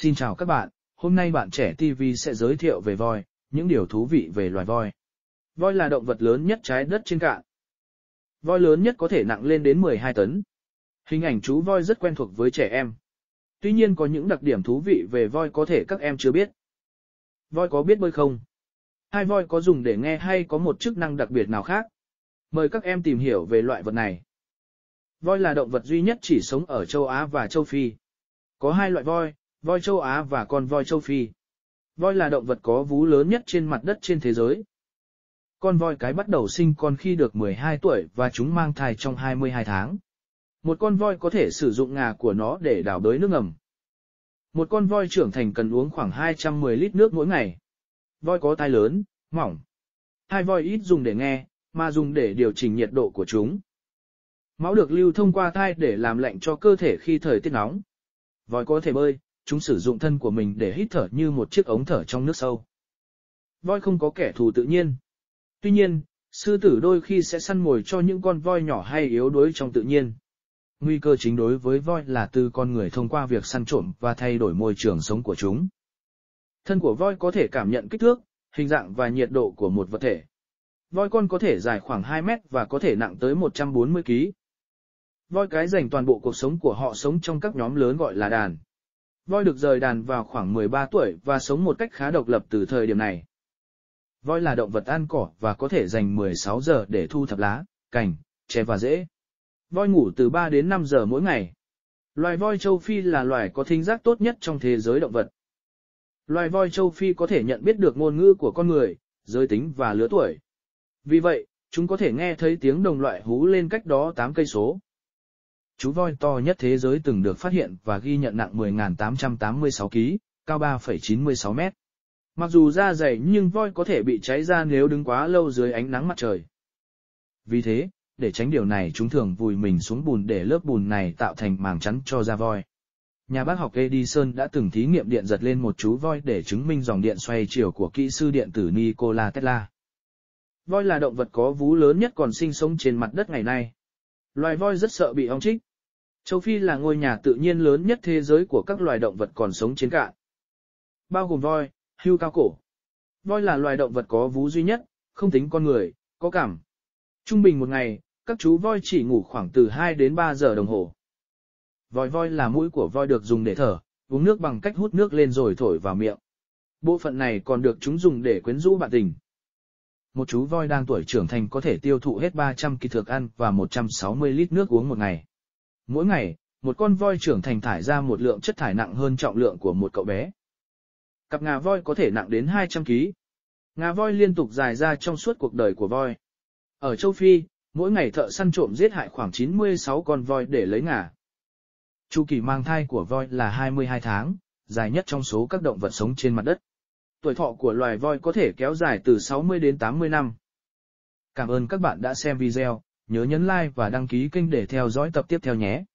Xin chào các bạn, hôm nay bạn trẻ TV sẽ giới thiệu về voi, những điều thú vị về loài voi. Voi là động vật lớn nhất trái đất trên cạn. Voi lớn nhất có thể nặng lên đến 12 tấn. Hình ảnh chú voi rất quen thuộc với trẻ em. Tuy nhiên có những đặc điểm thú vị về voi có thể các em chưa biết. Voi có biết bơi không? Hai voi có dùng để nghe hay có một chức năng đặc biệt nào khác? Mời các em tìm hiểu về loại vật này. Voi là động vật duy nhất chỉ sống ở châu Á và châu Phi. Có hai loại voi, voi châu Á và con voi châu Phi. Voi là động vật có vú lớn nhất trên mặt đất trên thế giới. Con voi cái bắt đầu sinh con khi được 12 tuổi và chúng mang thai trong 22 tháng. Một con voi có thể sử dụng ngà của nó để đào đới nước ngầm. Một con voi trưởng thành cần uống khoảng 210 lít nước mỗi ngày. Voi có tai lớn, mỏng. Hai voi ít dùng để nghe, mà dùng để điều chỉnh nhiệt độ của chúng. Máu được lưu thông qua thai để làm lạnh cho cơ thể khi thời tiết nóng. Voi có thể bơi chúng sử dụng thân của mình để hít thở như một chiếc ống thở trong nước sâu. Voi không có kẻ thù tự nhiên. Tuy nhiên, sư tử đôi khi sẽ săn mồi cho những con voi nhỏ hay yếu đuối trong tự nhiên. Nguy cơ chính đối với voi là từ con người thông qua việc săn trộm và thay đổi môi trường sống của chúng. Thân của voi có thể cảm nhận kích thước, hình dạng và nhiệt độ của một vật thể. Voi con có thể dài khoảng 2 mét và có thể nặng tới 140 kg. Voi cái dành toàn bộ cuộc sống của họ sống trong các nhóm lớn gọi là đàn voi được rời đàn vào khoảng 13 tuổi và sống một cách khá độc lập từ thời điểm này. Voi là động vật ăn cỏ và có thể dành 16 giờ để thu thập lá, cành, tre và rễ. Voi ngủ từ 3 đến 5 giờ mỗi ngày. Loài voi châu Phi là loài có thính giác tốt nhất trong thế giới động vật. Loài voi châu Phi có thể nhận biết được ngôn ngữ của con người, giới tính và lứa tuổi. Vì vậy, chúng có thể nghe thấy tiếng đồng loại hú lên cách đó 8 cây số. Chú voi to nhất thế giới từng được phát hiện và ghi nhận nặng 10.886 kg, cao 3,96 mét. Mặc dù da dày nhưng voi có thể bị cháy ra nếu đứng quá lâu dưới ánh nắng mặt trời. Vì thế, để tránh điều này chúng thường vùi mình xuống bùn để lớp bùn này tạo thành màng chắn cho da voi. Nhà bác học Edison đã từng thí nghiệm điện giật lên một chú voi để chứng minh dòng điện xoay chiều của kỹ sư điện tử Nikola Tesla. Voi là động vật có vú lớn nhất còn sinh sống trên mặt đất ngày nay. Loài voi rất sợ bị ong trích. Châu Phi là ngôi nhà tự nhiên lớn nhất thế giới của các loài động vật còn sống trên cạn. Bao gồm voi, hưu cao cổ. Voi là loài động vật có vú duy nhất, không tính con người, có cảm. Trung bình một ngày, các chú voi chỉ ngủ khoảng từ 2 đến 3 giờ đồng hồ. Vòi voi là mũi của voi được dùng để thở, uống nước bằng cách hút nước lên rồi thổi vào miệng. Bộ phận này còn được chúng dùng để quyến rũ bạn tình một chú voi đang tuổi trưởng thành có thể tiêu thụ hết 300 kỳ thực ăn và 160 lít nước uống một ngày. Mỗi ngày, một con voi trưởng thành thải ra một lượng chất thải nặng hơn trọng lượng của một cậu bé. Cặp ngà voi có thể nặng đến 200 kg. Ngà voi liên tục dài ra trong suốt cuộc đời của voi. Ở châu Phi, mỗi ngày thợ săn trộm giết hại khoảng 96 con voi để lấy ngà. Chu kỳ mang thai của voi là 22 tháng, dài nhất trong số các động vật sống trên mặt đất tuổi thọ của loài voi có thể kéo dài từ 60 đến 80 năm. Cảm ơn các bạn đã xem video, nhớ nhấn like và đăng ký kênh để theo dõi tập tiếp theo nhé.